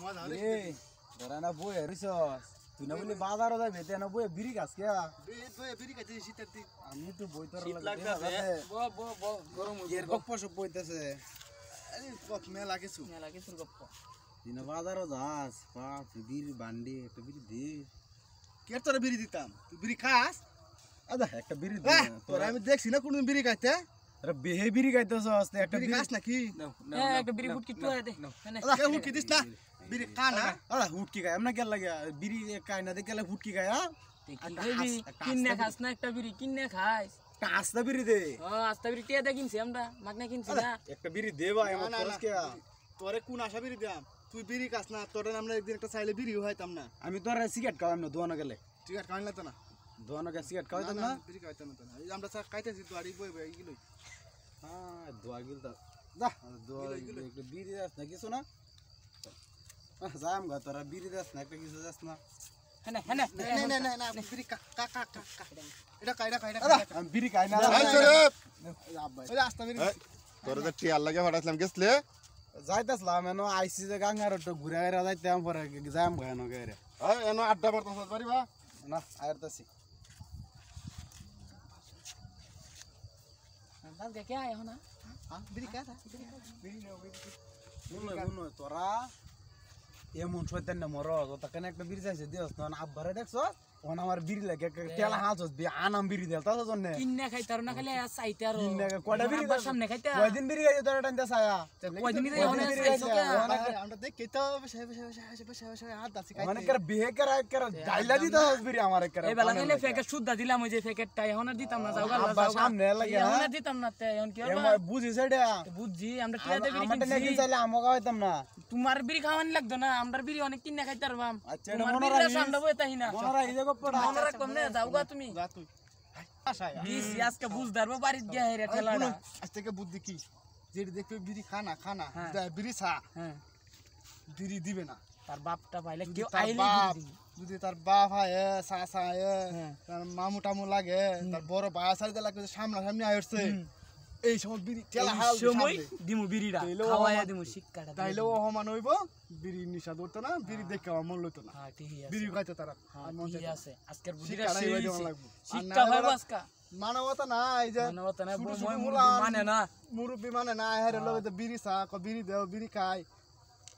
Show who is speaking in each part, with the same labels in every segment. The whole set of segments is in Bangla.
Speaker 1: ধরা
Speaker 2: না বই হারিছস তুই না বলি বাজারও যাবে তে না বই বিড়ি গাছ কে
Speaker 1: আমি তো বই তোর গপ্প সব বইতেছে আরে গপ মেলা কিছু মেলা কিছু
Speaker 2: বাজারও যাস বাপ বান্ডি একটা বিড়ি দে কে তোরা বিড়ি দিতাম তুই বিড়ি খাস আদা একটা বিড়ি দে তোরা আমি দেখছি না কোনদিন বিড়ি খাইতে রা বিহেভিরি খাইতাছস একটা গ্যাস নাকি হ্যাঁ একটা বিরি ফুটকি তো আইদে না কে হুকি দিছ না বিরি কান না হুককি গায় আমনা গেল লাগা বিরি একাই না দে কেলা ফুটকি গায় ঠিক আছে কিন্না খাস
Speaker 1: না একটা বিরি কিন্না খায়
Speaker 2: kaas da biride
Speaker 1: ও আস্তা বিরি তে আ কিনছি আমনা মাগনা কিনছি না
Speaker 2: একটা বিরি দেবা আমরা পরসকে
Speaker 1: তরে কোন আসবিরি দাম তুই বিরি kaas না তরে আমরা একদিন একটা ছাইলে বিরি হয়তাম না
Speaker 2: আমি ধরে সিগারেট কালাম না দোনো গলে
Speaker 1: সিগারেট খাই না তো না
Speaker 2: দোনো গে সিগারেট খাওয়তাম না
Speaker 1: আমরা চা খাইতাছি দাড়ি বইবে ইকি
Speaker 2: হ্যাঁ গিল দা হ্যাঁ, দোয়া একটু বিড়ি তোরা বিড়ি যাস না
Speaker 1: একটা কিছু যাস না
Speaker 2: যাইতাসলাম এন আইসি যে গাঙ্গার ঘুরে যাইতাম পরে যাম ঘানো গায়ে আড্ডা মারতে পারিবা না আইতাছি
Speaker 1: क्या आया हो ना বিড়ি কা था বিড়ি নাও
Speaker 2: বিড়ি তোরা এমন শয়তান না মরো তো কেন একটা বিড়ি চাইছে দিস না আব্বারে দেখছ ওখানে আমার বিড়ি লাগে তেলা হাঁস হচ্ছে আনাম বিড়ি দেল তার জন্য
Speaker 1: কিন্না খাই তার না খালি চাইতে আর কিন্না কয়টা বিড়ি দেল সামনে খাইতে কয়দিন
Speaker 2: বিড়ি খাইতে তোর টান দে ছায়া কয়দিন বিড়ি ওখানে খাইছো
Speaker 1: আমরা দেখ কেতো সাহেব সাহেব সাহেব সাহেব সাহেব হাত দাসি খাই মানে কার
Speaker 2: বিহে কার কার ডাইলা দিতা হাঁস বিড়ি আমার কার এই বেলা নিলে প্যাকেট সুদ্ধা দিলাম ওই যে প্যাকেটটা এখন
Speaker 1: আর দিতাম না যাও গাল যাও সামনে লাগে এখন আর দিতাম না তে এখন কি হবে
Speaker 2: বুঝিস এটা বুঝি আমরা টিয়াতে বিড়ি কিনছি আমরা টিয়াতে চাইলে আমগো খাইতাম না
Speaker 1: তোমার বিড়ি খাওয়ানি লাগতো না আমরা বিড়ি অনেক কিন্না খাইতাম আচ্ছা মনে রাখি আমরা বইতাই না মনে রাখি বিড়ি খানা খানা হ্যাঁ। বিড়ি ছা হ্যাঁ। বিড়ি দিবে না তার বাপটা যদি তার বাপ হয় সা সা হ্যাঁ। তার মামু টামু লাগে তার বড় ভাই সারিতে লাগবে সামনা সামনে আসছে এই সময় বিড়ি ঠেলা হাল সময় দিমু বিড়িটা খাওয়ায়া দিমু শিক্ষাটা তাইলে অহমান হইব বিড়ি নিশা ধরতো না বিড়ি হ্যাঁ। দেখে অমন লইতো না হ্যাঁ, বিড়ি খাইতো তারা হ্যাঁ, ঠিক আছে আজকের বুড়িটা শিক্ষা হইব আজকা মানবতা না এই যে মানবতা না মানে, মানে না মুরুব্বি মানে না হেরে লগে বিড়ি চা বিড়ি দেও বিড়ি খায়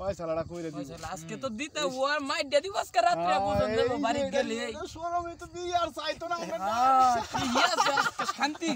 Speaker 1: পয়সা লড়া কইরে দিব আজকে তো দিতে ও আর মাই দিয়ে দিবাস কা রাত্রে বুঝন দেব বাড়ি গেলে সোরমে তো দিয়ে আর চাইতো না আমরা শান্তি